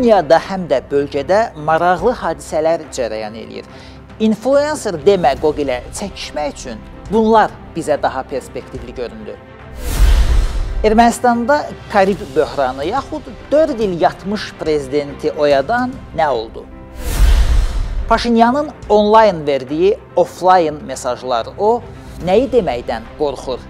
dünyada həm də bölgədə maraqlı hadisələr cərəyan eləyir. İnfluencer demagog ilə çəkişmək üçün bunlar bizə daha perspektivli göründü. Ermənistanda Karib böhranı yaxud 4 il yatmış prezidenti oyadan nə oldu? Paşinyanın onlayn verdiyi offlayn mesajlar o nəyi deməkdən qorxur?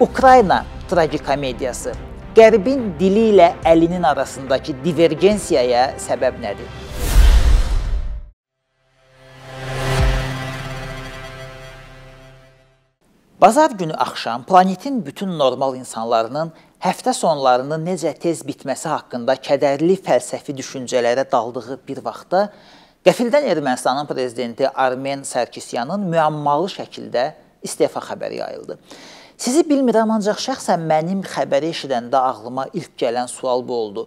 Ukrayna tragikomediyası Qərbin dili ilə əlinin arasındakı divergensiyaya səbəb nədir? Bazar günü axşam planetin bütün normal insanlarının həftə sonlarının necə tez bitməsi haqqında kədərli fəlsəfi düşüncələrə daldığı bir vaxtda qəfildən Ermənistanın prezidenti Armen Sarkisyanın müəmmalı şəkildə istefa xəbəri yayıldı. Sizi bilmirəm, ancaq şəxsən mənim xəbəri eşidəndə ağlıma ilk gələn sual bu oldu.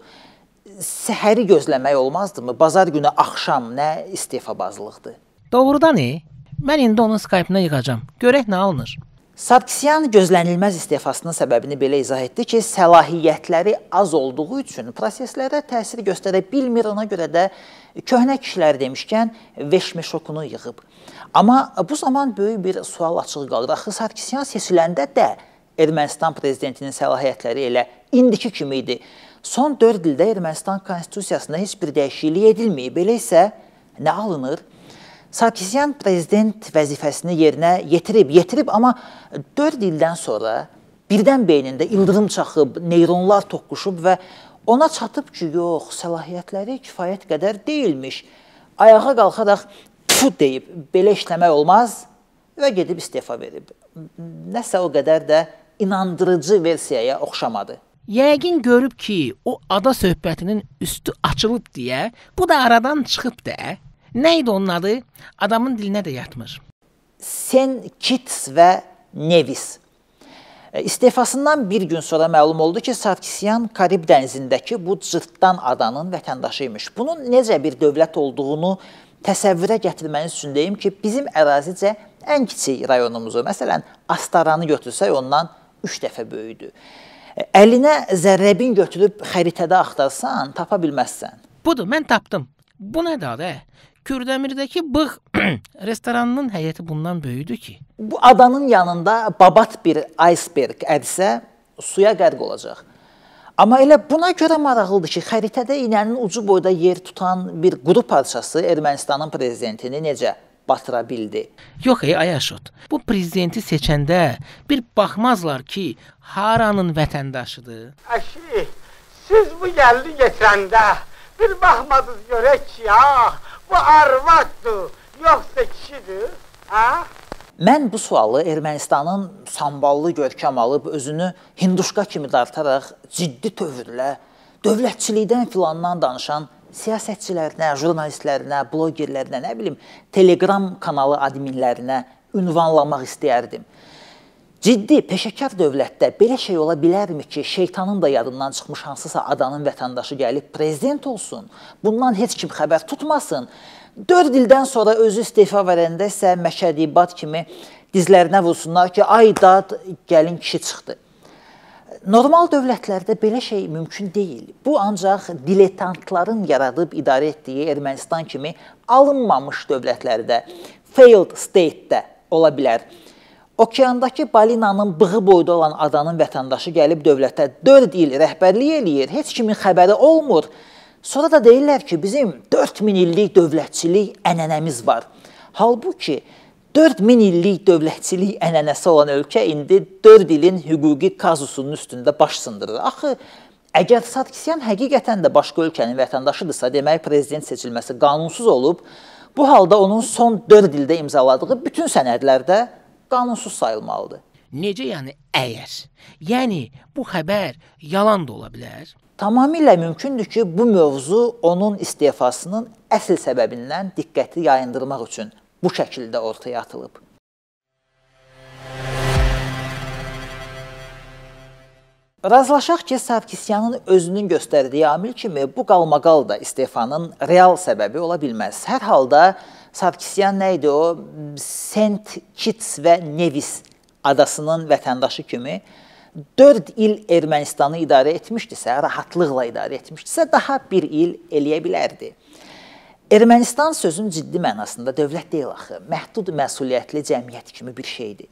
Səhəri gözləmək olmazdımı? Bazar günü axşam nə istefabazlıqdır? Doğrudan e? Mən indi onu Skype-na yığacam. Görək nə alınır. Sarkisyan gözlənilməz istefasının səbəbini belə izah etdi ki, səlahiyyətləri az olduğu üçün proseslərə təsir göstərə bilmir, ona görə də köhnə kişilər demişkən veşmeşokunu yığıb. Amma bu zaman böyük bir sual açığı qalır. Axı Sarkisyan seçiləndə də Ermənistan prezidentinin səlahiyyətləri elə indiki kimi idi. Son 4 ildə Ermənistan konstitusiyasında heç bir dəyişiklik edilməyib. Belə isə nə alınır? Sarkisyan prezident vəzifəsini yerinə yetirib, yetirib, amma 4 ildən sonra birdən beynində ildırım çaxıb, neyronlar toqquşub və ona çatıb ki, yox, səlahiyyətləri kifayət qədər deyilmiş. Ayağa qalxaraq tfu deyib, belə işləmək olmaz və gedib istefa verib. Nəsə o qədər də inandırıcı versiyaya oxşamadı. Yəqin görüb ki, o ada söhbətinin üstü açılıb deyə, bu da aradan çıxıb də. Nə idi onun adı? Adamın dilinə də yatmır. Sen Kits və Nevis. E, istefasından bir gün sonra məlum oldu ki, Sarkisyan Karib dənizindəki bu cırtdan adanın vətəndaşı imiş. Bunun necə bir dövlət olduğunu təsəvvürə gətirməniz üçün deyim ki, bizim ərazicə ən kiçik rayonumuzu, məsələn, Astaranı götürsək, ondan 3 dəfə böyüdür. Əlinə zərrəbin götürüb xəritədə axtarsan, tapa bilməzsən. Budur, mən tapdım. Bu nədir adı? Kürdəmirdəki bığ restoranının həyəti bundan böyüdür ki. Bu adanın yanında babat bir iceberg ərisə suya qərq olacaq. Amma elə buna görə maraqlıdır ki, xəritədə iynənin ucu boyda yer tutan bir quru parçası Ermənistanın prezidentini necə batıra bildi? Yox ey Ayaşot, bu prezidenti seçəndə bir baxmazlar ki, haranın vətəndaşıdır. Əşi, siz bu gəldi getirəndə bir baxmadınız görək ki, ah, bu arvaddır, yoxsa kişidir, hə? Mən bu sualı Ermənistanın samballı görkəm alıb özünü hinduşka kimi dartaraq ciddi tövrlə dövlətçilikdən filandan danışan siyasətçilərinə, jurnalistlərinə, bloqerlərinə, nə bilim, Telegram kanalı adminlərinə ünvanlamaq istəyərdim. Ciddi peşəkar dövlətdə belə şey ola bilərmi ki, şeytanın da yadından çıxmış hansısa adanın vətəndaşı gəlib prezident olsun, bundan heç kim xəbər tutmasın, 4 ildən sonra özü istefa verəndə isə Məşədi Bad kimi dizlərinə vursunlar ki, ay dad gəlin kişi çıxdı. Normal dövlətlərdə belə şey mümkün deyil. Bu ancaq dilettantların yaradıb idarə etdiyi Ermənistan kimi alınmamış dövlətlərdə, failed state-də ola bilər. Okeandakı balinanın bığı boyda olan adanın vətəndaşı gəlib dövlətə 4 il rəhbərlik eləyir. Heç kimin xəbəri olmur. Sonra da deyirlər ki, bizim 4000 illik dövlətçilik ənənəmiz var. Halbuki 4000 illik dövlətçilik ənənəsi olan ölkə indi 4 ilin hüquqi kazusunun üstündə baş sındırır. Axı əgər Sarkisyan həqiqətən də başqa ölkənin vətəndaşıdırsa, demək prezident seçilməsi qanunsuz olub, bu halda onun son 4 ildə imzaladığı bütün sənədlərdə qanunsuz sayılmalıdır. Necə yəni əgər? Yəni bu xəbər yalan da ola bilər. Tamamilə mümkündür ki, bu mövzu onun istefasının əsl səbəbindən diqqəti yayındırmaq üçün bu şəkildə ortaya atılıb. Razılaşaq ki, Savkisyanın özünün göstərdiyi amil kimi bu qalmaqal da istefanın real səbəbi ola bilməz. Hər halda Savkisyan nə idi o? St. Kitts və Nevis adasının vətəndaşı kimi 4 il Ermənistanı idarə etmişdisə, rahatlıqla idarə etmişdisə, daha 1 il eləyə bilərdi. Ermənistan sözün ciddi mənasında dövlət deyil axı, məhdud məsuliyyətli cəmiyyət kimi bir şeydir.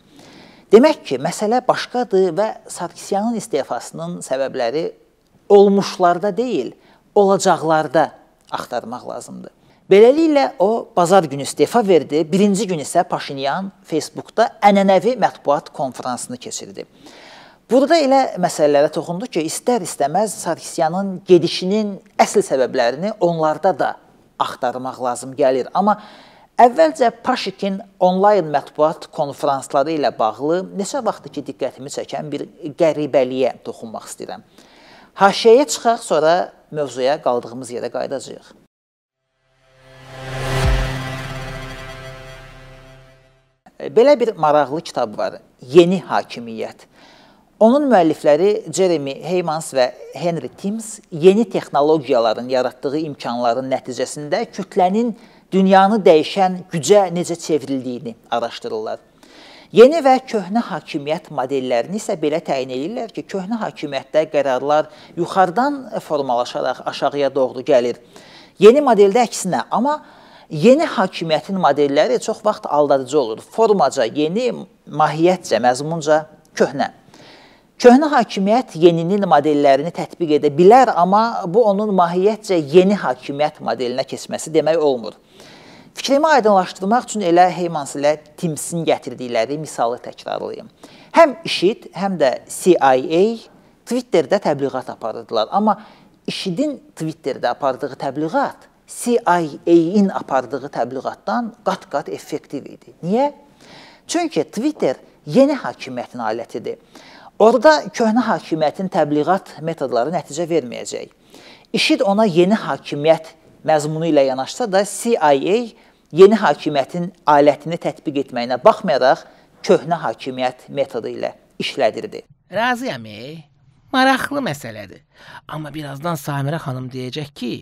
Demək ki, məsələ başqadır və Sarkisyanın istefasının səbəbləri olmuşlarda deyil, olacaqlarda axtarmaq lazımdır. Beləliklə o bazar günü istefa verdi. Birinci gün isə Paşinyan Facebookda ənənəvi mətbuat konfransını keçirdi. Burada elə məsələlərə toxundu ki, istər-istəməz Sarkisyanın gedişinin əsl səbəblərini onlarda da axtarmaq lazım gəlir. Amma əvvəlcə Paşikin onlayn mətbuat konfransları ilə bağlı neçə vaxtdır ki, diqqətimi çəkən bir qəribəliyə toxunmaq istəyirəm. Haşiyə çıxaq, sonra mövzuya qaldığımız yerə qayıdacağıq. Belə bir maraqlı kitab var. Yeni hakimiyyət. Onun müəllifləri Jeremy Heymans və Henry Timms yeni texnologiyaların yaratdığı imkanların nəticəsində kütlənin dünyanı dəyişən gücə necə çevrildiyini araşdırırlar. Yeni və köhnə hakimiyyət modellərini isə belə təyin edirlər ki, köhnə hakimiyyətdə qərarlar yuxarıdan formalaşaraq aşağıya doğru gəlir. Yeni modeldə əksinə, amma Yeni hakimiyyətin modelləri çox vaxt aldadıcı olur. Formaca yeni, mahiyyətcə, məzmunca köhnə. Köhnə hakimiyyət yeninin modellərini tətbiq edə bilər, amma bu onun mahiyyətcə yeni hakimiyyət modelinə keçməsi demək olmur. Fikrimi aydınlaşdırmaq üçün elə Heymans ilə Timsin gətirdikləri misalı təkrarlayım. Həm IŞİD, həm də CIA Twitterdə təbliğat aparırdılar, amma IŞİD-in Twitterdə apardığı təbliğat CIA-in apardığı təbliğatdan qat-qat effektiv idi. Niyə? Çünki Twitter yeni hakimiyyətin alətidir. Orada köhnə hakimiyyətin təbliğat metodları nəticə verməyəcək. İşid ona yeni hakimiyyət məzmunu ilə yanaşsa da CIA yeni hakimiyyətin alətini tətbiq etməyinə baxmayaraq köhnə hakimiyyət metodu ilə işlədirdi. Razıyam, ey. Maraqlı məsələdir. Amma birazdan Samirə xanım deyəcək ki,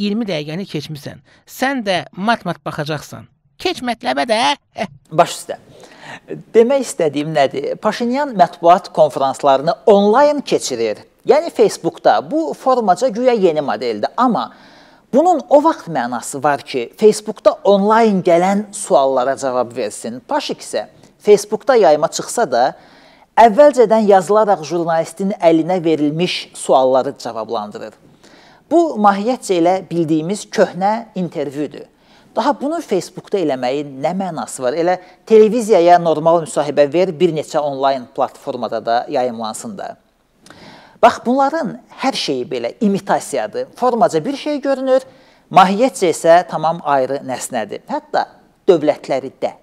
20 dəqiqəni keçmisən. Sən də mat-mat baxacaqsan. Keç mətləbə də. Eh. Baş üstə. Demək istədiyim nədir? Paşinyan mətbuat konfranslarını onlayn keçirir. Yəni Facebookda bu formaca güya yeni modeldir, amma bunun o vaxt mənası var ki, Facebookda onlayn gələn suallara cavab versin. Paşik isə Facebookda yayıma çıxsa da, əvvəlcədən yazılaraq jurnalistin əlinə verilmiş sualları cavablandırır. Bu mahiyyətcə elə bildiyimiz köhnə intervyudur. Daha bunu Facebookda eləməyin nə mənası var? Elə televiziyaya normal müsahibə ver, bir neçə onlayn platformada da yayımlansın da. Bax, bunların hər şeyi belə imitasiyadır. Formaca bir şey görünür, mahiyyətcə isə tamam ayrı nəsnədir. Hətta dövlətləri də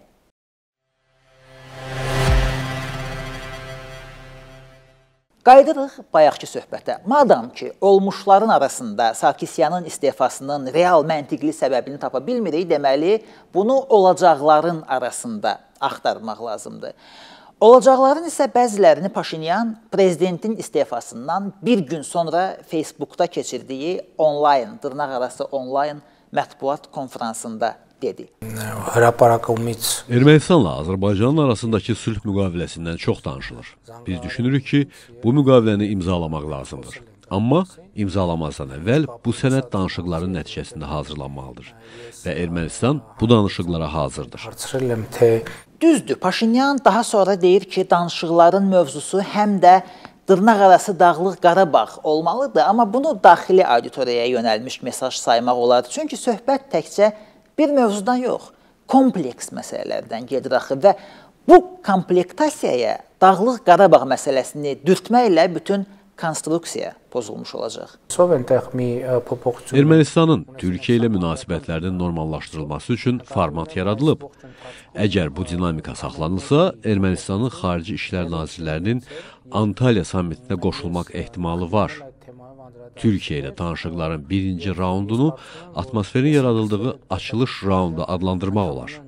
Qayıdırıq bayaqki söhbətə. Madam ki, olmuşların arasında Sarkisyanın istefasının real məntiqli səbəbini tapa bilmirik, deməli, bunu olacaqların arasında axtarmaq lazımdır. Olacaqların isə bəzilərini Paşinyan prezidentin istefasından bir gün sonra Facebookda keçirdiyi onlayn, dırnaq arası onlayn mətbuat konfransında dedi. Հրապարակումից Ermənistanla Azərbaycanın arasındakı sülh müqaviləsindən çox danışılır. Biz düşünürük ki, bu müqaviləni imzalamaq lazımdır. Amma imzalamazdan əvvəl bu sənəd danışıqların nəticəsində hazırlanmalıdır və Ermənistan bu danışıqlara hazırdır. Düzdür, Paşinyan daha sonra deyir ki, danışıqların mövzusu həm də dırnaq arası Dağlıq Qarabağ olmalıdır, amma bunu daxili auditoriyaya yönəlmiş mesaj saymaq olar. Çünki söhbət təkcə bir mövzudan yox, kompleks məsələlərdən gedir axı və bu komplektasiyaya Dağlıq Qarabağ məsələsini dürtməklə bütün konstruksiya pozulmuş olacaq. E, Ermənistanın Türkiyə ilə münasibətlərinin normallaşdırılması üçün format yaradılıb. Əgər bu dinamika saxlanılsa, Ermənistanın xarici işlər nazirlərinin Antalya sammitinə qoşulmaq ehtimalı var. Türkiyə ilə danışıqların birinci raundunu atmosferin yaradıldığı açılış raundu adlandırmaq olar.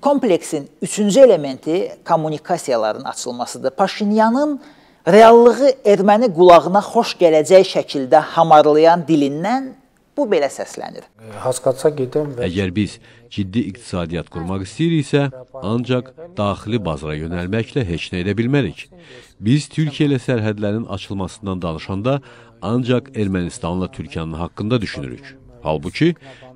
Kompleksin üçüncü elementi kommunikasiyaların açılmasıdır. Paşinyanın reallığı erməni qulağına xoş gələcək şəkildə hamarlayan dilindən bu belə səslənir. Əgər biz ciddi iqtisadiyyat qurmaq istəyiriksə, ancaq daxili bazara yönəlməklə heç nə edə bilmərik. Biz Türkiyə ilə sərhədlərin açılmasından danışanda ancaq Ermənistanla Türkiyənin haqqında düşünürük. Halbuki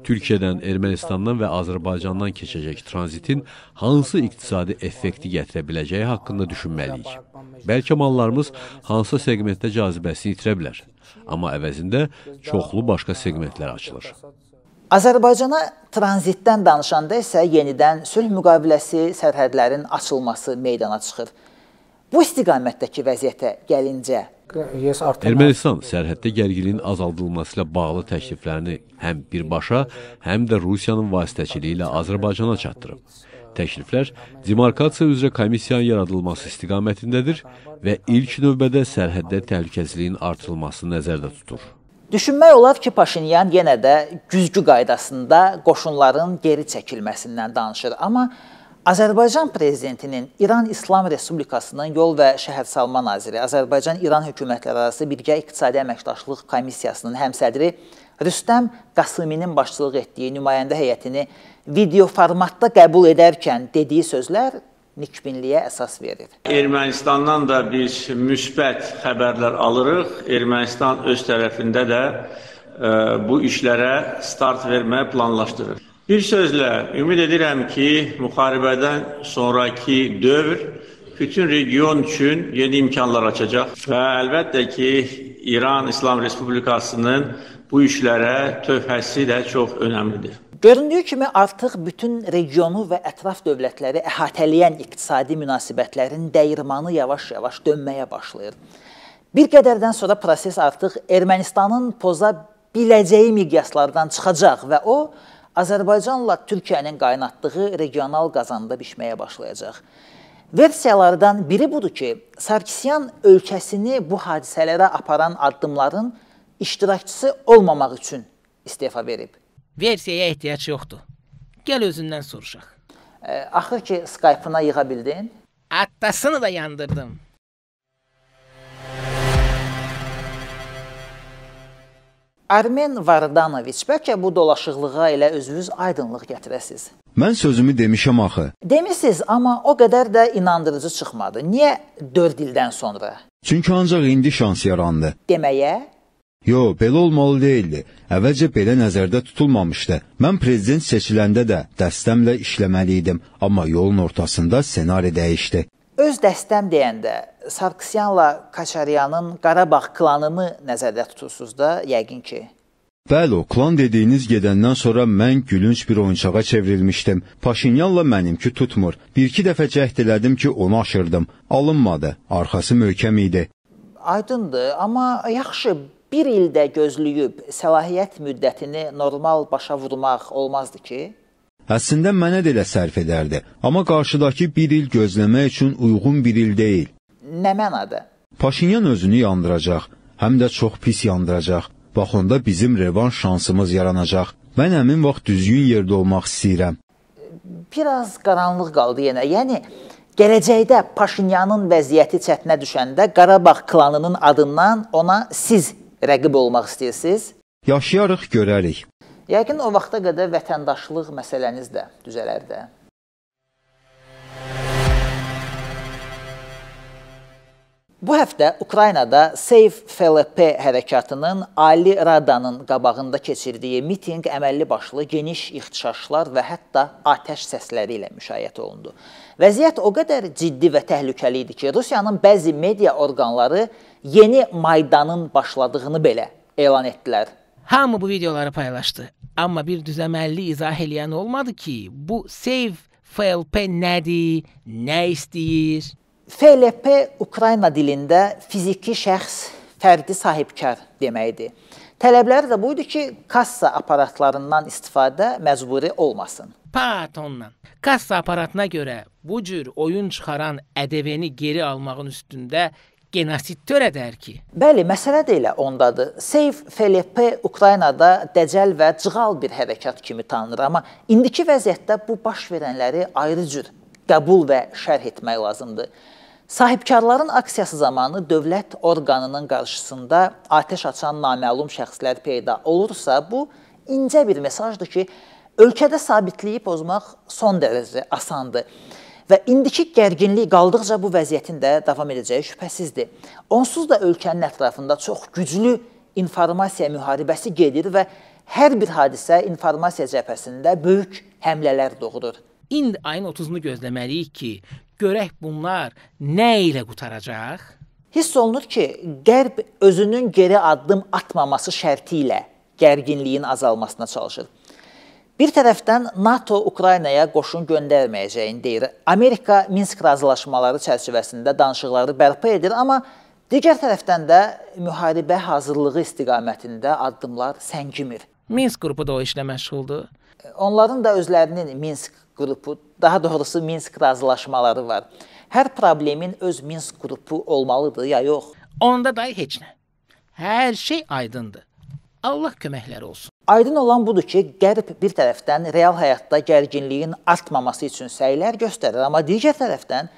Türkiyədən, Ermənistandan və Azərbaycandan keçəcək tranzitin hansı iqtisadi effekti gətirə biləcəyi haqqında düşünməliyik. Bəlkə mallarımız hansı segmentdə cazibəsini itirə bilər, amma əvəzində çoxlu başqa segmentlər açılır. Azərbaycana tranzitdən danışanda isə yenidən sülh müqaviləsi, sərhədlərin açılması meydana çıxır. Bu istiqamətdəki vəziyyətə gəlincə Ermənistan sərhəddə gərginin azaldılması ilə bağlı təkliflərini həm birbaşa, həm də Rusiyanın vasitəçiliyi ilə Azərbaycana çatdırıb. Təkliflər demarkasiya üzrə komissiyanın yaradılması istiqamətindədir və ilk növbədə sərhəddə təhlükəsizliyin artırılması nəzərdə tutur. Düşünmək olar ki, Paşinyan yenə də güzgü qaydasında qoşunların geri çəkilməsindən danışır, amma Azərbaycan prezidentinin İran İslam Respublikasının Yol və Şəhərsalma naziri, Azərbaycan-İran hökumətləri arası birgə iqtisadi əməkdaşlıq komissiyasının həmsədri Rüstəm Qasıminin başçılıq etdiyi nümayəndə heyətini video formatda qəbul edərkən dediyi sözlər nikbinliyə əsas verir. Ermənistandan da biz müsbət xəbərlər alırıq. Ermənistan öz tərəfində də ə, e, bu işlərə start verməyi planlaşdırır. Bir sözlə, ümid edirəm ki, müharibədən sonrakı dövr bütün region üçün yeni imkanlar açacaq və əlbəttə ki, İran İslam Respublikasının bu işlərə tövhəsi də çox önəmlidir. Göründüyü kimi artıq bütün regionu və ətraf dövlətləri əhatələyən iqtisadi münasibətlərin dəyirmanı yavaş-yavaş dönməyə başlayır. Bir qədərdən sonra proses artıq Ermənistanın poza biləcəyi miqyaslardan çıxacaq və o Azərbaycanla Türkiyənin qaynatdığı regional qazanda bişməyə başlayacaq. Versiyalardan biri budur ki, Sarkisyan ölkəsini bu hadisələrə aparan addımların iştirakçısı olmamaq üçün istefa verib. Versiyaya ehtiyac yoxdur. Gəl özündən soruşaq. E, axı ki Skype-ına yığa bildin? Attasını da yandırdım. Armen Vardanoviç, bəlkə bu dolaşıqlığa elə özünüz aydınlıq gətirəsiz. Mən sözümü demişəm axı. Demisiniz, amma o qədər də inandırıcı çıxmadı. Niyə 4 ildən sonra? Çünki ancaq indi şans yarandı. Deməyə Yo, belə olmalı deyildi. Əvvəlcə belə nəzərdə tutulmamışdı. Mən prezident seçiləndə də dəstəmlə işləməli idim, amma yolun ortasında senari dəyişdi. Öz dəstəm deyəndə Sarkisyanla Kaçaryanın Qarabağ klanını nəzərdə tutursunuz da, yəqin ki. Bəli, o klan dediyiniz gedəndən sonra mən gülünç bir oyuncağa çevrilmişdim. Paşinyanla mənimki tutmur. Bir-iki dəfə cəhd elədim ki, onu aşırdım. Alınmadı. Arxası möhkəm idi. Aydındır, amma yaxşı, bir ildə gözləyib səlahiyyət müddətini normal başa vurmaq olmazdı ki? Əslində mənə də elə sərf edərdi, amma qarşıdakı bir il gözləmək üçün uyğun bir il deyil. Nə mənadır? Paşinyan özünü yandıracaq, həm də çox pis yandıracaq. Bax onda bizim revanş şansımız yaranacaq. Mən həmin vaxt düzgün yerdə olmaq istəyirəm. Biraz qaranlıq qaldı yenə. Yəni gələcəkdə Paşinyanın vəziyyəti çətinə düşəndə Qarabağ klanının adından ona siz rəqib olmaq istəyirsiniz? Yaşayarıq görərik. Yəqin o vaxta qədər vətəndaşlıq məsələniz də düzələr də. Bu həftə Ukraynada Save FLP hərəkatının Ali Radanın qabağında keçirdiyi mitinq əməlli başlı geniş ixtişaşlar və hətta atəş səsləri ilə müşayiət olundu. Vəziyyət o qədər ciddi və təhlükəli idi ki, Rusiyanın bəzi media orqanları yeni maydanın başladığını belə elan etdilər. Hamı bu videoları paylaşdı, amma bir düzəməlli izah eləyən olmadı ki, bu save FLP nədir, nə istəyir? FLP Ukrayna dilində fiziki şəxs fərdi sahibkar deməkdir. Tələbləri də bu idi ki, kassa aparatlarından istifadə məcburi olmasın. Patonla. Kassa aparatına görə bu cür oyun çıxaran ədəvəni geri almağın üstündə genosid törədər ki? Bəli, məsələ də elə ondadır. Seyf FLP Ukraynada dəcəl və cığal bir hərəkat kimi tanınır, amma indiki vəziyyətdə bu baş verənləri ayrı cür qəbul və şərh etmək lazımdır. Sahibkarların aksiyası zamanı dövlət orqanının qarşısında atəş açan naməlum şəxslər peyda olursa, bu incə bir mesajdır ki, ölkədə sabitliyi pozmaq son dərəcə asandır və indiki gərginlik qaldıqca bu vəziyyətin də davam edəcəyi şübhəsizdir. Onsuz da ölkənin ətrafında çox güclü informasiya müharibəsi gedir və hər bir hadisə informasiya cəbhəsində böyük həmlələr doğurur. İndi ayın 30-unu gözləməliyik ki, görək bunlar nə ilə qutaracaq? Hiss olunur ki, Qərb özünün geri addım atmaması şərti ilə gərginliyin azalmasına çalışır. Bir tərəfdən NATO Ukraynaya qoşun göndərməyəcəyini deyir. Amerika Minsk razılaşmaları çərçivəsində danışıqları bərpa edir, amma digər tərəfdən də müharibə hazırlığı istiqamətində addımlar səngimir. Minsk qrupu da o işlə məşğuldur. Onların da özlərinin Minsk qrupu, daha doğrusu Minsk razılaşmaları var. Hər problemin öz Minsk qrupu olmalıdır ya yox? Onda da heç nə. Hər şey aydındır. Allah köməkləri olsun. Aydın olan budur ki, Qərb bir tərəfdən real həyatda gərginliyin artmaması üçün səylər göstərir, amma digər tərəfdən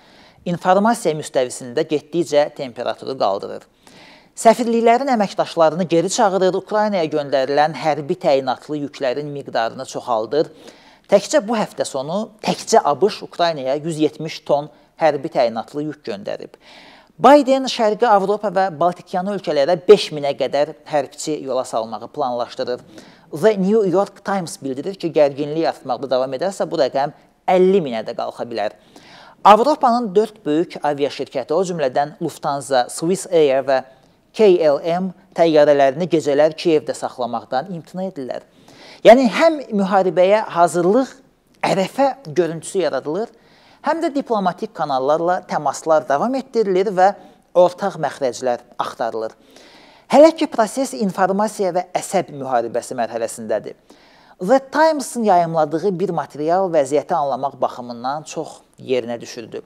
informasiya müstəvisində getdikcə temperaturu qaldırır. Səfirliklərin əməkdaşlarını geri çağırır, Ukraynaya göndərilən hərbi təyinatlı yüklərin miqdarını çoxaldır. Təkcə bu həftə sonu təkcə ABŞ Ukraynaya 170 ton hərbi təyinatlı yük göndərib. Biden Şərqi Avropa və Baltikyanı ölkələrə 5000-ə qədər hərbçi yola salmağı planlaşdırır. The New York Times bildirir ki, gərginlik artmaqda davam edərsə bu rəqəm 50 minə də qalxa bilər. Avropanın 4 böyük aviaşirkəti, o cümlədən Lufthansa, Swiss Air və KLM təyyarələrini gecələr Kiyevdə saxlamaqdan imtina edirlər. Yəni həm müharibəyə hazırlıq ərəfə görüntüsü yaradılır, həm də diplomatik kanallarla təmaslar davam etdirilir və ortaq məxrəclər axtarılır. Hələ ki proses informasiya və əsəb müharibəsi mərhələsindədir. The Times-ın yayımladığı bir material vəziyyəti anlamaq baxımından çox yerinə düşürdü.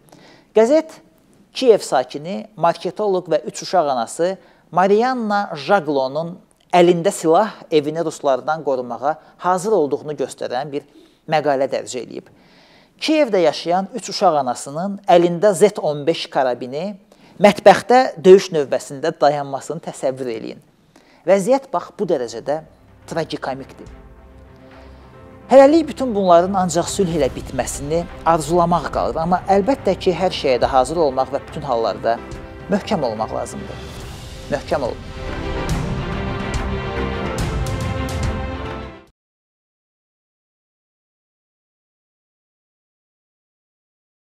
Qəzet Kiyev sakini, marketoloq və üç uşaq anası Marianna Jaglonun əlində silah evini ruslardan qorumağa hazır olduğunu göstərən bir məqalə dərc edib. Kiyevdə yaşayan 3 uşaq anasının əlində Z15 karabini mətbəxdə döyüş növbəsində dayanmasını təsəvvür eləyin. Vəziyyət bax bu dərəcədə tragikomikdir. Hələlik bütün bunların ancaq sülh ilə bitməsini arzulamaq qalır, amma əlbəttə ki, hər şeyə də hazır olmaq və bütün hallarda möhkəm olmaq lazımdır. Möhkəm olun.